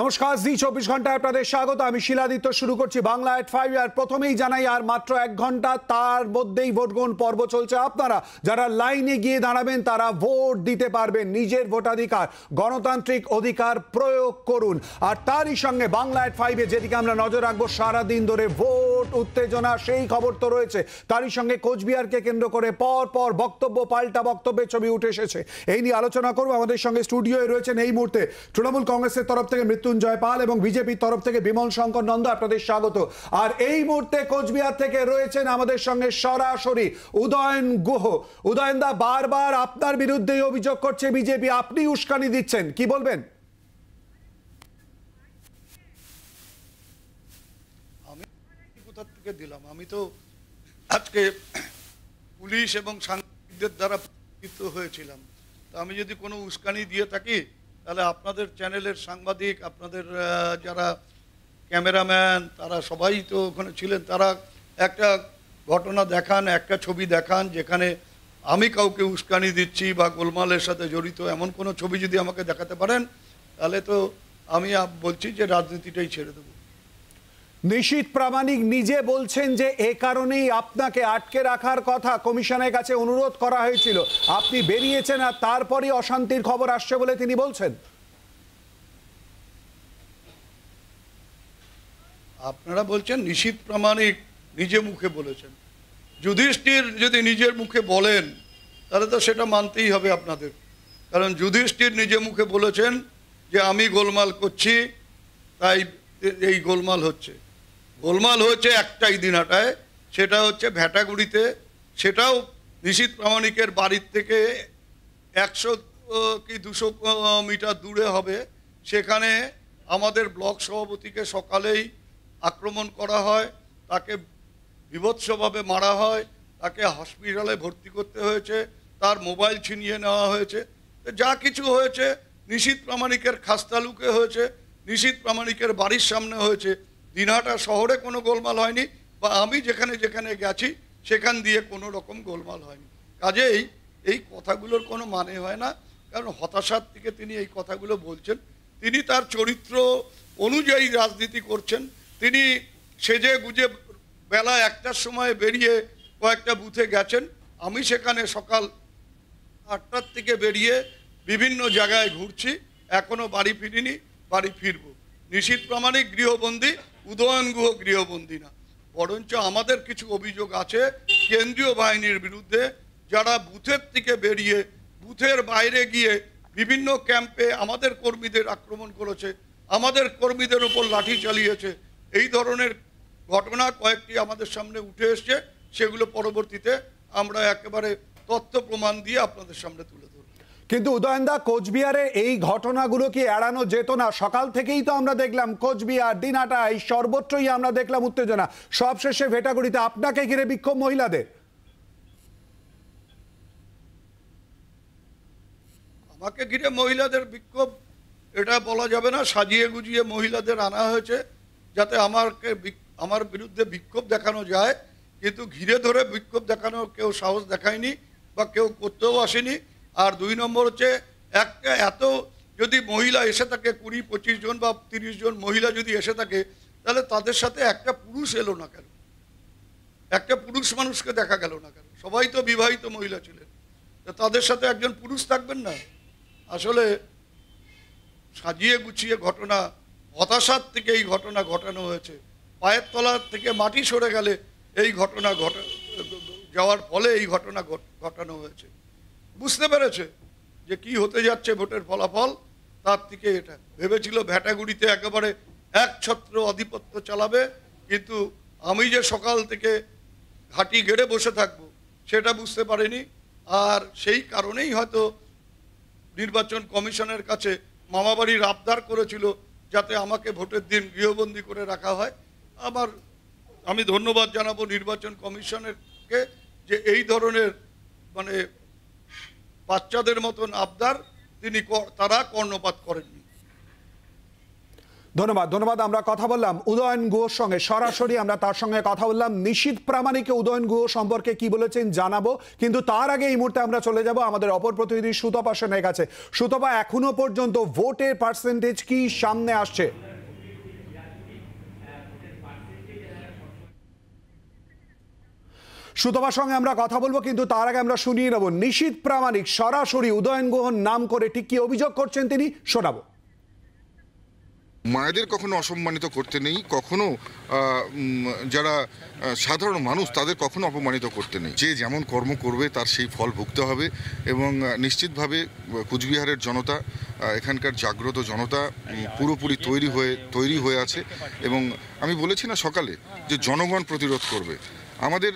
নমস্কার জি চব্বিশ ঘন্টায় আপনাদের স্বাগত আমি শিলাদিত্য শুরু করছি বাংলা এট ফাইভ আর প্রথমেই জানাই আর মাত্র এক ঘন্টা তার মধ্যেই ভোটগ্রহণ পর্ব চলছে আপনারা যারা লাইনে গিয়ে দাঁড়াবেন তারা ভোট দিতে পারবেন নিজের ভোটাধিকার গণতান্ত্রিক অধিকার প্রয়োগ করুন আর তারই সঙ্গে বাংলা এট ফাইভে যেদিকে আমরা নজর রাখবো সারাদিন ধরে ভোট উত্তেজনা সেই খবর তো রয়েছে তারই সঙ্গে কোচবিহারকে কেন্দ্র করে পর পর বক্তব্য পাল্টা বক্তব্যের ছবি উঠে এসেছে এই নিয়ে আলোচনা করবো আমাদের সঙ্গে স্টুডিও রয়েছেন এই মুহূর্তে তৃণমূল কংগ্রেসের তরফ থেকে মৃত্যুঞ্জয় পাল এবং বিজেপির তরফ থেকে বিমল শঙ্কর নন্দ আপনাদের স্বাগত আর এই মুহূর্তে কোচবিহার থেকে রয়েছেন আমাদের সঙ্গে সরাসরি উদয়ন গুহ উদয়নদা বারবার আপনার বিরুদ্ধে অভিযোগ করছে বিজেপি আপনি উস্কানি দিচ্ছেন কি বলবেন আমি থেকে দিলাম আমি তো আজকে পুলিশ এবং সাংবাদিকদের দ্বারা হয়েছিলাম আমি যদি কোনো উস্কানি দিয়ে থাকি তাহলে আপনাদের চ্যানেলের সাংবাদিক আপনাদের যারা ক্যামেরাম্যান তারা সবাই তো ওখানে ছিলেন তারা একটা ঘটনা দেখান একটা ছবি দেখান যেখানে আমি কাউকে উস্কানি দিচ্ছি বা গোলমালের সাথে জড়িত এমন কোনো ছবি যদি আমাকে দেখাতে পারেন তাহলে তো আমি বলছি যে রাজনীতিটাই ছেড়ে দেবো নিশীত প্রামাণিক নিজে বলছেন যে এ কারণেই আপনাকে আটকে রাখার কথা কমিশনের কাছে অনুরোধ করা হয়েছিল আপনি বেরিয়েছেন আর তারপরই অশান্তির খবর আসছে বলে তিনি বলছেন আপনারা বলছেন নিশীত প্রামাণিক নিজে মুখে বলেছেন যুধিষ্ঠির যদি নিজের মুখে বলেন তাহলে তো সেটা মানতেই হবে আপনাদের কারণ যুধিষ্ঠির নিজে মুখে বলেছেন যে আমি গোলমাল করছি তাই এই গোলমাল হচ্ছে গোলমাল হয়েছে একটাই দিনহাটায় সেটা হচ্ছে ভ্যাটাগুড়িতে সেটাও নিশীত প্রামাণিকের বাড়ির থেকে একশো কি দুশো মিটার দূরে হবে সেখানে আমাদের ব্লক সভাপতিকে সকালেই আক্রমণ করা হয় তাকে বিভৎসভাবে মারা হয় তাকে হসপিটালে ভর্তি করতে হয়েছে তার মোবাইল ছিনিয়ে নেওয়া হয়েছে যা কিছু হয়েছে নিশীত প্রামাণিকের খাস্তালুকে হয়েছে নিশীত প্রামাণিকের বাড়ির সামনে হয়েছে দিনহাটা শহরে কোনো গোলমাল হয়নি বা আমি যেখানে যেখানে গেছি সেখান দিয়ে কোনো রকম গোলমাল হয়নি কাজেই এই কথাগুলোর কোনো মানে হয় না কারণ হতাশার থেকে তিনি এই কথাগুলো বলছেন তিনি তার চরিত্র অনুযায়ী রাজনীতি করছেন তিনি সেজে গুজে বেলা একটার সময় বেরিয়ে কয়েকটা বুথে গেছেন আমি সেখানে সকাল আটটার থেকে বেরিয়ে বিভিন্ন জায়গায় ঘুরছি এখনও বাড়ি ফিরিনি বাড়ি ফিরব নিশীত প্রামাণিক গৃহবন্দী উদয়ন গুহ গৃহবন্দী না বরঞ্চ আমাদের কিছু অভিযোগ আছে কেন্দ্রীয় বাহিনীর বিরুদ্ধে যারা বুথের থেকে বেরিয়ে বুথের বাইরে গিয়ে বিভিন্ন ক্যাম্পে আমাদের কর্মীদের আক্রমণ করেছে আমাদের কর্মীদের উপর লাঠি চালিয়েছে এই ধরনের ঘটনা কয়েকটি আমাদের সামনে উঠে এসছে সেগুলো পরবর্তীতে আমরা একেবারে তথ্য প্রমাণ দিয়ে আপনাদের সামনে তুলে ধরব কিন্তু উদয়নদা কোচবিহারে এই ঘটনাগুলো কি এড়ানো যেত না সকাল থেকেই তো আমরা দেখলাম কোচবিহার দিনাটাই সর্বত্রই আমরা দেখলাম উত্তেজনা সবশেষে ভেটাগুড়িতে আপনাকে ঘিরে বিক্ষোভ মহিলাদের আমাকে ঘিরে মহিলাদের বিক্ষোভ এটা বলা যাবে না সাজিয়ে গুজিয়ে মহিলাদের আনা হয়েছে যাতে আমাকে আমার বিরুদ্ধে বিক্ষোভ দেখানো যায় কিন্তু ঘিরে ধরে বিক্ষোভ দেখানো কেউ সাহস দেখায়নি বা কেউ করতেও আসেনি আর দুই নম্বর হচ্ছে একটা এত যদি মহিলা এসে থাকে কুড়ি পঁচিশ জন বা তিরিশ জন মহিলা যদি এসে থাকে তাহলে তাদের সাথে একটা পুরুষ এলো না কেন একটা পুরুষ মানুষকে দেখা গেল না কেন সবাই তো বিবাহিত মহিলা ছিলেন তাদের সাথে একজন পুরুষ থাকবেন না আসলে সাজিয়ে গুছিয়ে ঘটনা হতাশার থেকে এই ঘটনা ঘটানো হয়েছে পায়ের তলার থেকে মাটি সরে গেলে এই ঘটনা ঘটা যাওয়ার ফলে এই ঘটনা ঘটানো হয়েছে বুঝতে পেরেছে যে কি হতে যাচ্ছে ভোটের ফলাফল তার থেকে এটা ভেবেছিল ভ্যাটাগুড়িতে একেবারে এক ছত্র আধিপত্য চালাবে কিন্তু আমি যে সকাল থেকে ঘাটি গেড়ে বসে থাকব সেটা বুঝতে পারেনি আর সেই কারণেই হয়তো নির্বাচন কমিশনের কাছে মামাবাড়ির আবদার করেছিল যাতে আমাকে ভোটের দিন গৃহবন্দী করে রাখা হয় আবার আমি ধন্যবাদ জানাবো নির্বাচন কমিশনেরকে যে এই ধরনের মানে বাচ্চাদের মতন আবদার তিনি তারা কর্ণপাত করেননি ধন্যবাদ ধন্যবাদ আমরা কথা বললাম উদয়ন গুহর সঙ্গে সরাসরি আমরা তার সঙ্গে কথা বললাম নিশীত প্রামাণিকে উদয়ন গুহ সম্পর্কে কি বলেছেন জানাবো কিন্তু তার আগে এই মুহূর্তে আমরা চলে যাব আমাদের অপর প্রতিনিধি সুতপা সেনের কাছে সুতপা এখনো পর্যন্ত ভোটের পার্সেন্টেজ কি সামনে আসছে সুতবার সঙ্গে আমরা কথা বলবো কিন্তু তার আগে আমরা শুনিয়ে নেব নিশীত প্রামাণিক সরাসরি উদয়ন গ্রহণ নাম করে ঠিক কি অভিযোগ করছেন তিনি শোনাবো মায়েদের কখনো অসম্মানিত করতে নেই কখনো যারা সাধারণ মানুষ তাদের কখনো অপমানিত করতে নেই যে যেমন কর্ম করবে তার সেই ফল ভুগতে হবে এবং নিশ্চিতভাবে কুচবিহারের জনতা এখানকার জাগ্রত জনতা পুরোপুরি তৈরি হয়ে তৈরি হয়ে আছে এবং আমি বলেছি না সকালে যে জনগণ প্রতিরোধ করবে আমাদের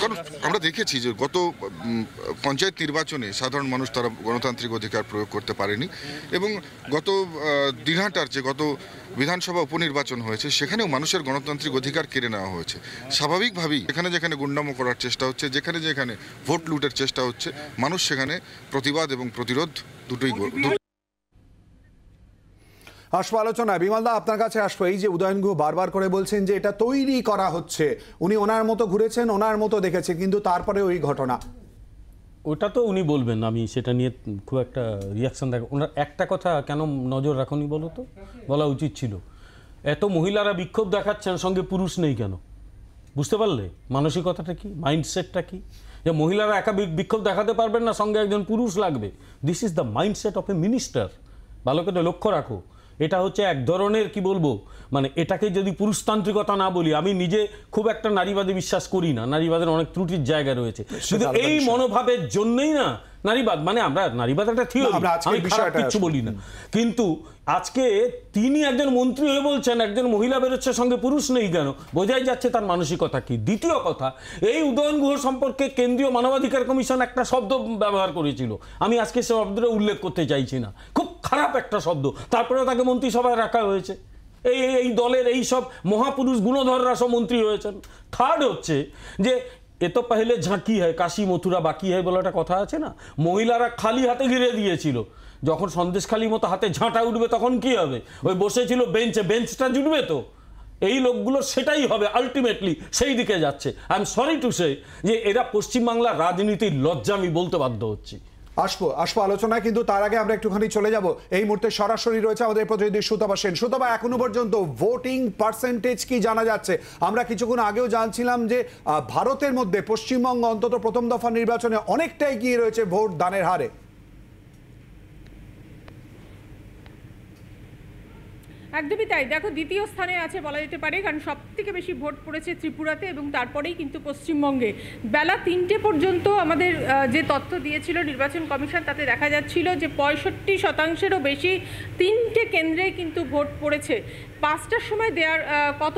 কারণ আমরা দেখেছি যে গত পঞ্চায়েত নির্বাচনে সাধারণ মানুষ তারা গণতান্ত্রিক অধিকার প্রয়োগ করতে পারেনি এবং গত দিনহাটার যে গত বিধানসভা উপনির্বাচন হয়েছে সেখানেও মানুষের গণতান্ত্রিক অধিকার কেড়ে নেওয়া হয়েছে স্বাভাবিকভাবেই এখানে যেখানে গুন্ডাম করার চেষ্টা হচ্ছে যেখানে যেখানে ভোট লুটের চেষ্টা হচ্ছে মানুষ সেখানে প্রতিবাদ এবং প্রতিরোধ দুটোই আসবো আলোচনায় বিমলদা আপনার কাছে আসবো এই যে উদয়ন গুহ বারবার করে বলছেন যে এটা তৈরি করা হচ্ছে উনি ওনার মতো ঘুরেছেন ওনার মতো দেখেছে কিন্তু তারপরে ওই ঘটনা ওটা তো উনি বলবেন আমি সেটা নিয়ে খুব একটা রিয়াকশান দেখ ওনার একটা কথা কেন নজর রাখনি বলো তো বলা উচিত ছিল এত মহিলারা বিক্ষোভ দেখাচ্ছেন সঙ্গে পুরুষ নেই কেন বুঝতে পারলে মানসিকতাটা কি মাইন্ডসেটটা কি যে মহিলারা একা বিক্ষোভ দেখাতে পারবেন না সঙ্গে একজন পুরুষ লাগবে this is the mindset of a minister ভালো করে লক্ষ্য রাখো এটা হচ্ছে এক ধরনের কি বলবো মানে এটাকে যদি পুরুষতান্ত্রিকতা না বলি আমি নিজে খুব একটা নারীবাদে বিশ্বাস করি না নারীবাদের অনেক ত্রুটির জায়গা রয়েছে শুধু এই মনোভাবের জন্যই না নারীবাদ মানে আমরা নারীবাদ একটা থিওরি আমি খারাপ কিছু বলি না কিন্তু আজকে তিনি একজন মন্ত্রী হয়ে বলছেন একজন মহিলা বেরোচ্ছে সঙ্গে পুরুষ নেই কেন বোঝাই যাচ্ছে তার মানসিকতা কি দ্বিতীয় কথা এই উদয়ন গুহ সম্পর্কে কেন্দ্রীয় মানবাধিকার কমিশন একটা শব্দ ব্যবহার করেছিল আমি আজকে সে শব্দটা উল্লেখ করতে চাইছি না খুব খারাপ একটা শব্দ তারপরে তাকে মন্ত্রিসভায় রাখা হয়েছে এই এই দলের এই সব মহাপুরুষ গুণধররা সব মন্ত্রী হয়েছেন থার্ড হচ্ছে যে এ তো পাহলে ঝাঁকি হয় কাশি মথুরা বাকি হয় বলে একটা কথা আছে না মহিলারা খালি হাতে ঘিরে দিয়েছিল যখন সন্দেশখালি মতো হাতে ঝাঁটা উঠবে তখন কি হবে ওই বসেছিল বেঞ্চে বেঞ্চটা জুটবে তো এই লোকগুলো সেটাই হবে আলটিমেটলি সেই দিকে যাচ্ছে I am sorry to say যে এরা পশ্চিমবাংলার রাজনীতির লজ্জা আমি বলতে বাধ্য হচ্ছি আসবো আসবো আলোচনা কিন্তু তার আগে আমরা একটুখানি চলে যাব এই মুহূর্তে সরাসরি রয়েছে আমাদের প্রতিনিধি সুতবা সেন সুতবা এখনো পর্যন্ত ভোটিং পার্সেন্টেজ কি জানা যাচ্ছে আমরা কিছুক্ষণ আগেও জানছিলাম যে ভারতের মধ্যে পশ্চিমবঙ্গ অন্তত প্রথম দফা নির্বাচনে অনেকটাই গিয়ে রয়েছে ভোট দানের হারে একদমই তাই দেখো দ্বিতীয় স্থানে আছে বলা যেতে পারে কারণ সব থেকে বেশি ভোট পড়েছে ত্রিপুরাতে এবং তারপরেই কিন্তু পশ্চিমবঙ্গে বেলা তিনটে পর্যন্ত আমাদের যে তথ্য দিয়েছিল নির্বাচন কমিশন তাতে দেখা যাচ্ছিল যে পঁয়ষট্টি শতাংশেরও বেশি তিনটে কেন্দ্রে কিন্তু ভোট পড়েছে পাঁচটার সময় দেওয়ার কত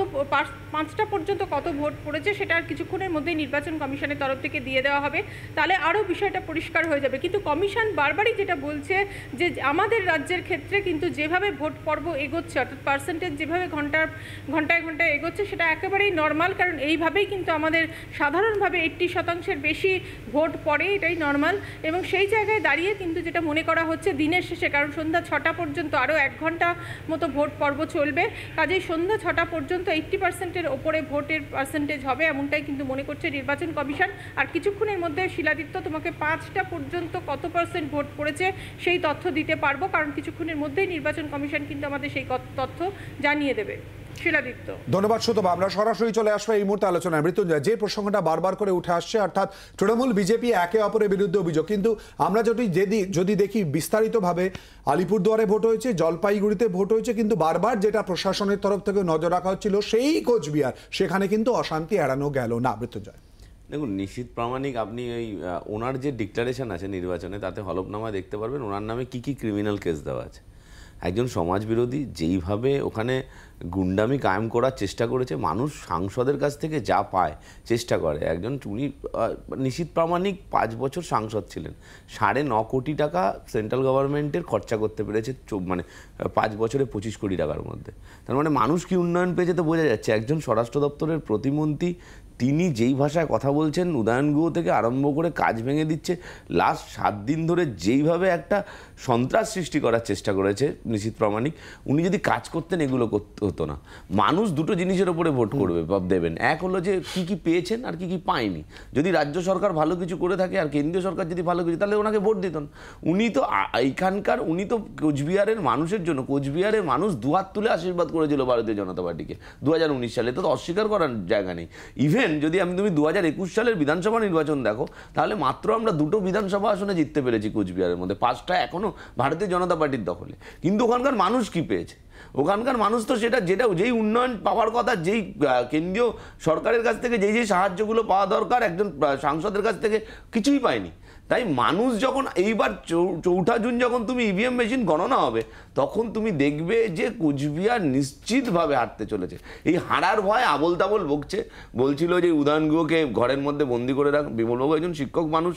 পাঁচটা পর্যন্ত কত ভোট পড়েছে সেটা কিছুক্ষণের মধ্যেই নির্বাচন কমিশনের তরফ থেকে দিয়ে দেওয়া হবে তাহলে আরও বিষয়টা পরিষ্কার হয়ে যাবে কিন্তু কমিশন বারবারই যেটা বলছে যে আমাদের রাজ্যের ক্ষেত্রে কিন্তু যেভাবে ভোট পর্ব এগোচ্ছে অর্থাৎ পার্সেন্টেজ যেভাবে ঘন্টার ঘন্টায় ঘন্টায় এগোচ্ছে সেটা একেবারেই নর্মাল কারণ এইভাবেই কিন্তু আমাদের সাধারণভাবে এইট্টি শতাংশের বেশি ভোট পড়ে এটাই নর্মাল এবং সেই জায়গায় দাঁড়িয়ে কিন্তু যেটা মনে করা হচ্ছে দিনের শেষে কারণ সন্ধ্যা ছটা পর্যন্ত আরও এক ঘন্টা মতো ভোট পর্ব চলবে কাজেই সন্ধ্যা ছটা পর্যন্ত এইট্টি পার্সেন্টের ওপরে ভোটের পার্সেন্টেজ হবে এমনটাই কিন্তু মনে করছে নির্বাচন কমিশন আর কিছুক্ষণের মধ্যে শিলাদিত্য তোমাকে পাঁচটা পর্যন্ত কত পার্সেন্ট ভোট পড়েছে সেই তথ্য দিতে পারবো কারণ কিছুক্ষণের মধ্যেই নির্বাচন কমিশন কিন্তু আমাদের সেই তথ্য জানিয়ে দেবে ধন্যবাদ সুতভ আমরা সরাসরি চলে আসবো এই মুহূর্তে আলোচনায় মৃত্যুঞ্জয় যে প্রসঙ্গটা বারবার করে উঠে আসছে অর্থাৎ তৃণমূল বিজেপি একে অপরের বিরুদ্ধে অভিযোগ কিন্তু আমরা যদি যদি যদি দেখি বিস্তারিতভাবে আলিপুরদুয়ারে ভোট হয়েছে জলপাইগুড়িতে ভোট হয়েছে কিন্তু বারবার যেটা প্রশাসনের তরফ থেকে নজর রাখা হচ্ছিল সেই কোচবিহার সেখানে কিন্তু অশান্তি এড়ানো গেল না মৃত্যুঞ্জয় দেখুন নিশ্চিত প্রামাণিক আপনি ওই ওনার যে ডিক্লারেশন আছে নির্বাচনে তাতে হলফনামা দেখতে পারবেন ওনার নামে কি কি ক্রিমিনাল কেস দেওয়া আছে একজন সমাজবিরোধী যেইভাবে ওখানে গুন্ডামি কায়েম করার চেষ্টা করেছে মানুষ সাংসদের কাছ থেকে যা পায় চেষ্টা করে একজন উনি নিশ্চিত প্রামাণিক পাঁচ বছর সাংসদ ছিলেন সাড়ে ন কোটি টাকা সেন্ট্রাল গভর্নমেন্টের খরচা করতে পেরেছে মানে পাঁচ বছরে পঁচিশ কোটি টাকার মধ্যে তার মানে মানুষ কি উন্নয়ন পেয়েছে তো বোঝা যাচ্ছে একজন স্বরাষ্ট্র দপ্তরের প্রতিমন্ত্রী তিনি যেই ভাষায় কথা বলছেন উদয়ন গুহ থেকে আরম্ভ করে কাজ ভেঙে দিচ্ছে লাস্ট সাত দিন ধরে যেইভাবে একটা সন্ত্রাস সৃষ্টি করার চেষ্টা করেছে নিশ্চিত প্রামাণিক উনি যদি কাজ করতেন এগুলো করতে হতো না মানুষ দুটো জিনিসের ওপরে ভোট করবে দেবেন এক হলো যে কি কি পেয়েছেন আর কি কি পায়নি যদি রাজ্য সরকার ভালো কিছু করে থাকে আর কেন্দ্রীয় সরকার যদি ভালো কিছু তাহলে ওনাকে ভোট দিতেন উনি তো এইখানকার উনি তো কোচবিহারের মানুষের জন্য কোচবিহারের মানুষ দু হাত তুলে আশীর্বাদ করেছিল ভারতীয় জনতা পার্টিকে দু সালে তো অস্বীকার করার জায়গা নেই ইভেন ইভেন যদি আমি তুমি দু হাজার একুশ সালের বিধানসভা নির্বাচন দেখো তাহলে মাত্র আমরা দুটো বিধানসভা আসনে জিততে পেরেছি কোচবিহারের মধ্যে পাঁচটা এখনও ভারতীয় জনতা পার্টির দখলে কিন্তু ওখানকার মানুষ কি পেয়েছে ওখানকার মানুষ তো সেটা যেটা যেই উন্নয়ন পাওয়ার কথা যেই কেন্দ্রীয় সরকারের কাছ থেকে যেই যেই সাহায্যগুলো পাওয়া দরকার একজন সাংসদের কাছ থেকে কিছুই পায়নি তাই মানুষ যখন এইবার চৌঠা জুন যখন তুমি ইভিএম e মেশিন গণনা হবে তখন তুমি দেখবে যে কোচবিহার নিশ্চিতভাবে হারতে চলেছে এই হারার ভয় আবল তাবল বকছে বলছিল যে উদয়ন গুহকে ঘরের মধ্যে বন্দি করে রাখ বিমলবাবু একজন শিক্ষক মানুষ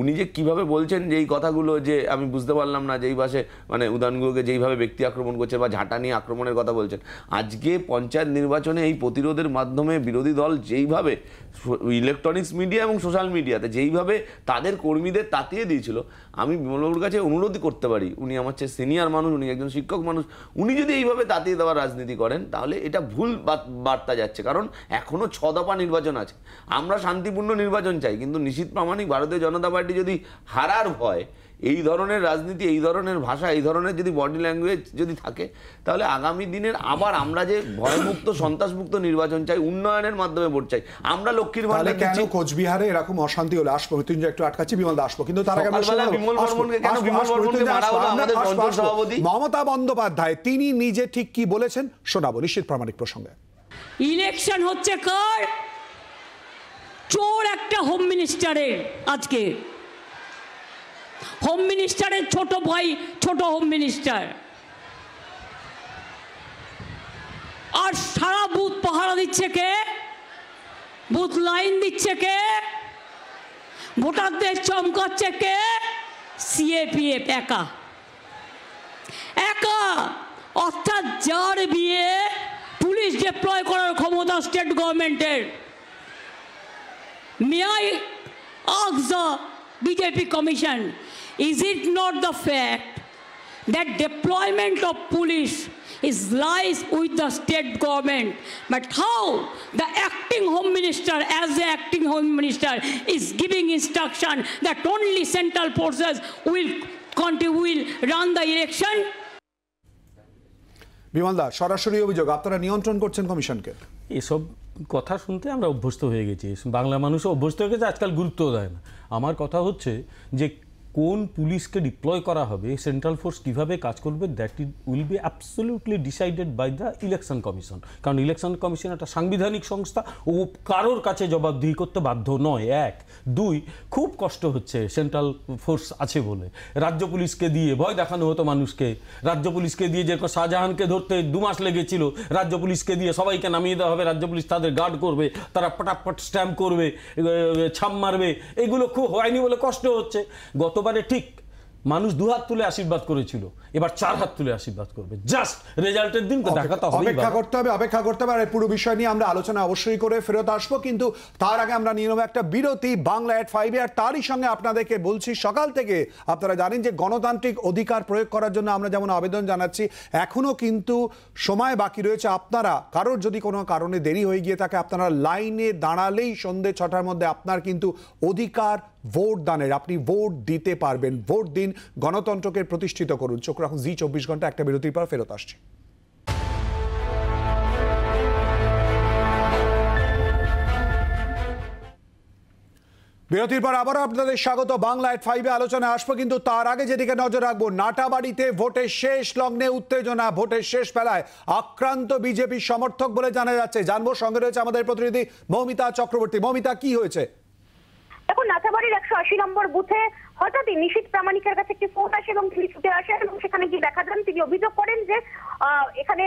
উনি যে কিভাবে বলছেন যে এই কথাগুলো যে আমি বুঝতে পারলাম না যেই পাশে মানে উদয়ন গুহকে যেইভাবে ব্যক্তি আক্রমণ করছে বা ঝাঁটা নিয়ে আক্রমণের কথা বলছেন আজকে পঞ্চায়েত নির্বাচনে এই প্রতিরোধের মাধ্যমে বিরোধী দল যেইভাবে ইলেকট্রনিক্স মিডিয়া এবং সোশ্যাল মিডিয়াতে যেইভাবে তাদের কর্মী কর্মীদের তাতিয়ে দিয়েছিল আমি বিমলবাবুর কাছে অনুরোধ করতে পারি উনি আমার চেয়ে সিনিয়র মানুষ উনি একজন শিক্ষক মানুষ উনি যদি এইভাবে তাতিয়ে দেওয়ার রাজনীতি করেন তাহলে এটা ভুল বার্তা যাচ্ছে কারণ এখনও ছ দফা নির্বাচন আছে আমরা শান্তিপূর্ণ নির্বাচন চাই কিন্তু নিশ্চিত প্রামাণিক ভারতীয় জনতা পার্টি যদি হারার ভয় এই ধরনের রাজনীতি এই ধরনের ভাষা এই ধরনের যদি বডি ল্যাঙ্গুয়েজ যদি থাকে তাহলে আগামী দিনের আবার আমরা যে ভয়মুক্ত সন্ত্রাসমুক্ত নির্বাচন চাই উন্নয়নের মাধ্যমে ভোট চাই আমরা লক্ষ্মীর ভাবে কেন কোচবিহারে এরকম অশান্তি হলে আসবো মৃত্যুঞ্জয় একটু আটকাচ্ছি বিমল দাসবো কিন্তু তার আগে মমতা বন্দ্যোপাধ্যায় তিনি নিজে ঠিক কি বলেছেন শোনাবো নিশ্চিত প্রামাণিক প্রসঙ্গে ইলেকশন হচ্ছে কার চোর একটা হোম মিনিস্টারের আজকে হোম মিনিস্টারের ছোট ভাই ছোট হোম মিনিস্টার আর সারা বুথ পাহারা দিচ্ছে কে বুথ লাইন দিচ্ছে কে ভোটারদের চমকাচ্ছে কে সিএপিএফ একা একা অর্থাৎ যার বিয়ে পুলিশ ডিপ্লয় করার ক্ষমতা স্টেট গভর্নমেন্টের মেয়াই আগজা the BJP commission Is it not the fact that deployment of police is lies with the state government. But how the acting home minister, as the acting home minister, is giving instruction that only central forces will, will run the election? বিমলদা সরাসরি অভিযোগ আপনারা নিয়ন্ত্রণ করছেন কমিশনকে এসব কথা শুনতে আমরা অভ্যস্ত হয়ে গেছি বাংলা মানুষও অভ্যস্ত হয়ে গেছে আজকাল গুরুত্ব দেয় না আমার কথা হচ্ছে যে কোন পুলিশকে ডিপ্লয় করা হবে সেন্ট্রাল ফোর্স কিভাবে কাজ করবে that it will be absolutely decided by the election commission কারণ ইলেকশন কমিশন একটা সাংবিধানিক সংস্থা ও কারোর কাছে জবাবদিহি করতে বাধ্য নয় এক দুই খুব কষ্ট হচ্ছে সেন্ট্রাল ফোর্স আছে বলে রাজ্য পুলিশকে দিয়ে ভয় দেখানো হতো মানুষকে রাজ্য পুলিশকে দিয়ে যে শাহজাহানকে ধরতে দু মাস লেগেছিল রাজ্য পুলিশকে দিয়ে সবাইকে নামিয়ে দেওয়া হবে রাজ্য পুলিশ তাদের গার্ড করবে তারা পটাপট স্ট্যাম্প করবে ছাপ মারবে এগুলো খুব হয়নি বলে কষ্ট হচ্ছে গত গতবারে ঠিক মানুষ দু হাত তুলে আশীর্বাদ করেছিল এবার চার হাত তুলে আশীর্বাদ করবে জাস্ট রেজাল্টের দিন অপেক্ষা করতে হবে অপেক্ষা করতে হবে আর পুরো বিষয় নিয়ে আমরা আলোচনা অবশ্যই করে ফেরত আসবো কিন্তু তার আগে আমরা নিয়ে একটা বিরতি বাংলা এট ফাইভে আর তারই সঙ্গে আপনাদেরকে বলছি সকাল থেকে আপনারা জানেন যে গণতান্ত্রিক অধিকার প্রয়োগ করার জন্য আমরা যেমন আবেদন জানাচ্ছি এখনও কিন্তু সময় বাকি রয়েছে আপনারা কারোর যদি কোনো কারণে দেরি হয়ে গিয়ে থাকে আপনারা লাইনে দাঁড়ালেই সন্ধে ছটার মধ্যে আপনার কিন্তু অধিকার ভোট দানের আপনি ভোট দিতে পারবেন ভোট দিন গণতন্ত্রকে প্রতিষ্ঠিত করুন চোখ রাখুন জি চব্বিশ ঘন্টা একটা বিরতির পর ফেরত আসছে বিরতির পর আবারও আপনাদের স্বাগত বাংলা এট ফাইভে আলোচনায় আসবো কিন্তু তার আগে যেদিকে নজর রাখবো নাটাবাড়িতে ভোটের শেষ লগ্নে উত্তেজনা ভোটের শেষ বেলায় আক্রান্ত বিজেপি সমর্থক বলে জানা যাচ্ছে জানবো সঙ্গে রয়েছে আমাদের প্রতিনিধি মৌমিতা চক্রবর্তী মৌমিতা কি হয়েছে এখন নাথাবাড়ির একশো আশি নম্বর বুথে হঠাৎই নিশীত প্রামাণিকের কাছে একটি ফোন আসে এবং তিনি ছুটে আসেন এবং সেখানে গিয়ে দেখা যান তিনি অভিযোগ করেন যে এখানে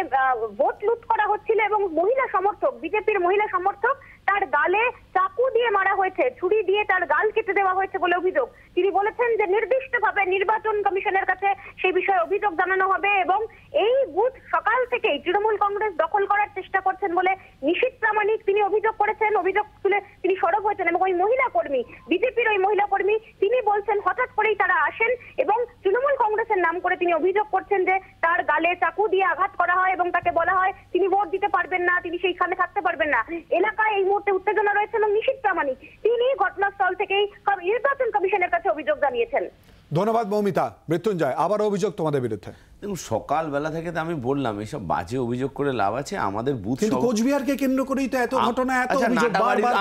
ভোট লুট করা হচ্ছিল এবং মহিলা সমর্থক বিজেপির মহিলা সমর্থক তার গালে চাকু দিয়ে মারা হয়েছে ছুরি দিয়ে তার গাল কেটে দেওয়া হয়েছে বলে অভিযোগ তিনি বলেছেন যে নির্দিষ্টভাবে নির্বাচন কমিশনের কাছে সেই বিষয়ে অভিযোগ জানানো হবে এবং এই বুথ সকাল থেকেই তৃণমূল কংগ্রেস দখল করার চেষ্টা করছেন বলে নিশীত প্রামাণিক তিনি অভিযোগ করেছেন অভিযোগ তুলে তিনি সরব হয়েছেন এবং ওই মহিলা কর্মী বিজেপির ওই মহিলা কর্মী তিনি বলছেন হঠাৎ করেই তারা আসেন এবং তৃণমূল কংগ্রেসের নাম করে তিনি অভিযোগ করছেন যে তার গালে চাকু দিয়ে আঘাত করা হয় এবং তাকে বলা হয় তিনি ভোট দিতে পারবেন না তিনি সেইখানে থাকতে পারবেন না এলাকায় এই মুহূর্তে উত্তেজনা রয়েছে এবং নিশীত প্রামাণিক তিনি ঘটনাস্থল থেকেই নির্বাচন কমিশনের কাছে অভিযোগ জানিয়েছেন ধন্যবাদ মৌমিতা মৃত্যুঞ্জয় আবার অভিযোগ তোমাদের বিরুদ্ধে দেখুন সকালবেলা থেকে তো আমি বললাম এসব বাজে অভিযোগ করে লাভ আছে আমাদের বুথ কোচবিহারকে কেন্দ্র করেই তো এত ঘটনা এত আচ্ছা, অভিযোগ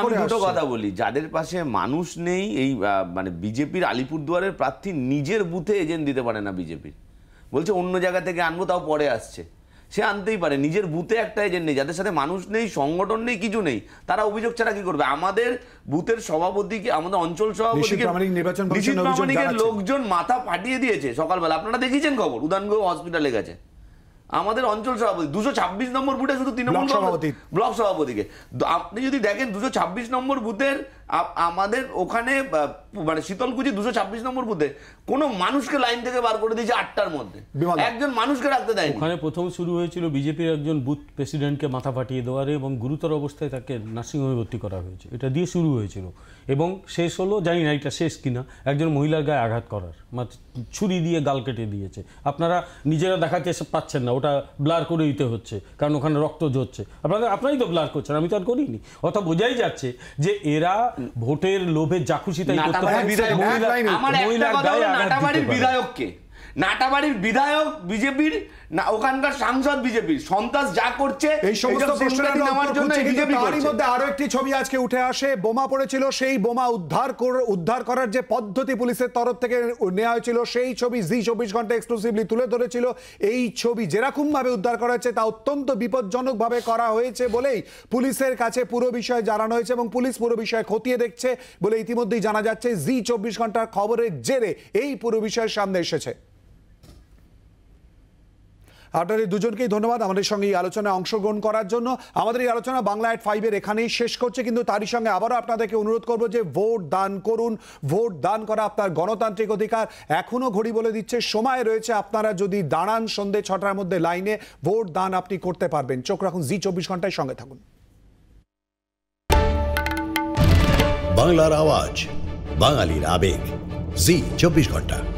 আমি দুটো কথা বলি যাদের পাশে মানুষ নেই এই মানে বিজেপির আলিপুরদুয়ারের প্রার্থী নিজের বুথে এজেন্ট দিতে পারে না বিজেপির বলছে অন্য জায়গা থেকে আনবো তাও পরে আসছে সে আনতেই পারে নিজের বুথে একটা এজেন্ট নেই যাদের সাথে মানুষ নেই সংগঠন নেই কিছু নেই তারা অভিযোগ ছাড়া কি করবে আমাদের বুথের সভাপতিকে আমাদের অঞ্চল সভাপতিকে লোকজন মাথা পাঠিয়ে দিয়েছে সকালবেলা আপনারা দেখেছেন খবর উদানগো হসপিটালে গেছে আমাদের অঞ্চল সভাপতি দুশো ছাব্বিশ নম্বর বুথে শুধু তৃণমূল সভাপতি ব্লক সভাপতিকে আপনি যদি দেখেন দুশো ছাব্বিশ নম্বর বুথের আমাদের ওখানে মানে শীতলকুচি দুশো ছাব্বিশ নম্বর বুথে কোনো মানুষকে লাইন থেকে বার করে দিয়েছে আটটার মধ্যে একজন মানুষকে রাখতে দেয় ওখানে প্রথম শুরু হয়েছিল বিজেপির একজন বুথ প্রেসিডেন্টকে মাথা ফাটিয়ে দেওয়ার এবং গুরুতর অবস্থায় তাকে নার্সিংহোমে ভর্তি করা হয়েছে এটা দিয়ে শুরু হয়েছিল এবং শেষ হলো জানি না এটা শেষ কিনা একজন মহিলার গায়ে আঘাত করার ছুরি দিয়ে গাল কেটে দিয়েছে আপনারা নিজেরা দেখাতে পাচ্ছেন না ওটা ব্লার করে দিতে হচ্ছে কারণ ওখানে রক্ত ঝরছে আপনাদের আপনারাই তো ব্লার করছেন আমি তো আর করিনি অর্থাৎ বোঝাই যাচ্ছে যে এরা ভোটের লোভে জাকুসিতাই করতে বিধায়ককে নাটাবাড়ির বিধায়ক বিজেপির না ওখানকার সাংসদ বিজেপির সন্ত্রাস যা করছে এই সমস্ত প্রশ্নের নামার জন্য তারই মধ্যে আরো একটি ছবি আজকে উঠে আসে বোমা পড়েছিল সেই বোমা উদ্ধার উদ্ধার করার যে পদ্ধতি পুলিশের তরফ থেকে নেওয়া হয়েছিল সেই ছবি জি চব্বিশ ঘন্টা এক্সক্লুসিভলি তুলে ধরেছিল এই ছবি যেরকম ভাবে উদ্ধার করা হয়েছে তা অত্যন্ত বিপজ্জনক ভাবে করা হয়েছে বলেই পুলিশের কাছে পুরো বিষয় জানানো হয়েছে এবং পুলিশ পুরো বিষয় খতিয়ে দেখছে বলে ইতিমধ্যেই জানা যাচ্ছে জি চব্বিশ ঘন্টার খবরের জেরে এই পুরো বিষয়ের সামনে এসেছে আপনাদের দুজনকেই ধন্যবাদ আমাদের সঙ্গে এই আলোচনায় অংশগ্রহণ করার জন্য আমাদের এই আলোচনা বাংলা এট ফাইভের এখানেই শেষ করছে কিন্তু তারই সঙ্গে আবারও আপনাদেরকে অনুরোধ করব যে ভোট দান করুন ভোট দান করা আপনার গণতান্ত্রিক অধিকার এখনও ঘড়ি বলে দিচ্ছে সময় রয়েছে আপনারা যদি দাঁড়ান সন্ধে ছটার মধ্যে লাইনে ভোট দান আপনি করতে পারবেন চোখ রাখুন জি চব্বিশ ঘন্টায় সঙ্গে থাকুন বাংলার আওয়াজ বাঙালির আবেগ জি চব্বিশ ঘন্টা